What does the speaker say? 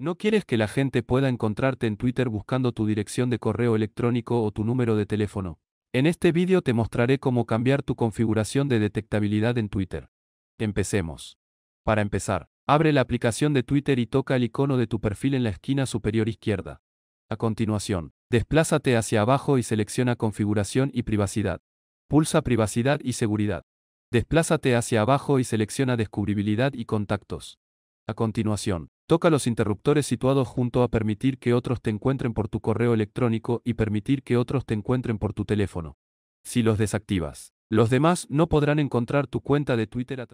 ¿No quieres que la gente pueda encontrarte en Twitter buscando tu dirección de correo electrónico o tu número de teléfono? En este vídeo te mostraré cómo cambiar tu configuración de detectabilidad en Twitter. Empecemos. Para empezar, abre la aplicación de Twitter y toca el icono de tu perfil en la esquina superior izquierda. A continuación, desplázate hacia abajo y selecciona Configuración y Privacidad. Pulsa Privacidad y Seguridad. Desplázate hacia abajo y selecciona Descubribilidad y Contactos. A continuación, toca los interruptores situados junto a permitir que otros te encuentren por tu correo electrónico y permitir que otros te encuentren por tu teléfono. Si los desactivas, los demás no podrán encontrar tu cuenta de Twitter